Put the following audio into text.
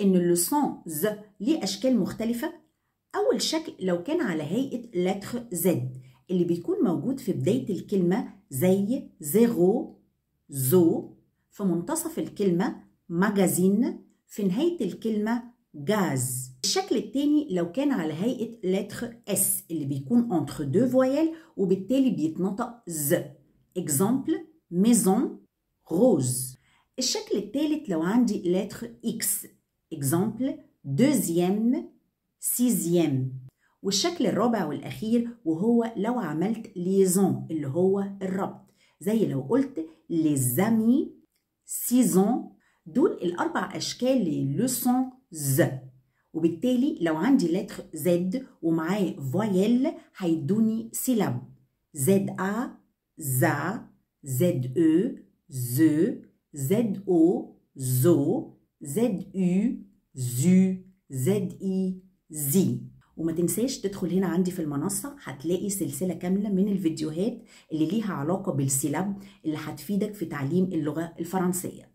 ان اللسان ز ليه أشكال مختلفة؟ أول شكل لو كان على هيئة لتر زد اللي بيكون موجود في بداية الكلمة زي زيرو زو في منتصف الكلمة ماجازين في نهاية الكلمة جاز الشكل التاني لو كان على هيئة لتر اس اللي بيكون انتر دو فويل وبالتالي بيتنطق ز اكزامبل maison روز الشكل التالت لو عندي لتر اكس example deuxième sixième والشكل الرابع والأخير وهو لو عملت liaison اللي هو الربط زي لو قلت les amis saison دول الأربع أشكال للسون ز وبالتالي لو عندي لتر زد ومعاه فويل هيدوني سيلاب زد أ زا زد أو زو زد أو زو ZU ZU ZE زي وما تنساش تدخل هنا عندي في المنصة هتلاقي سلسلة كاملة من الفيديوهات اللي ليها علاقة بالسلاب اللي هتفيدك في تعليم اللغة الفرنسية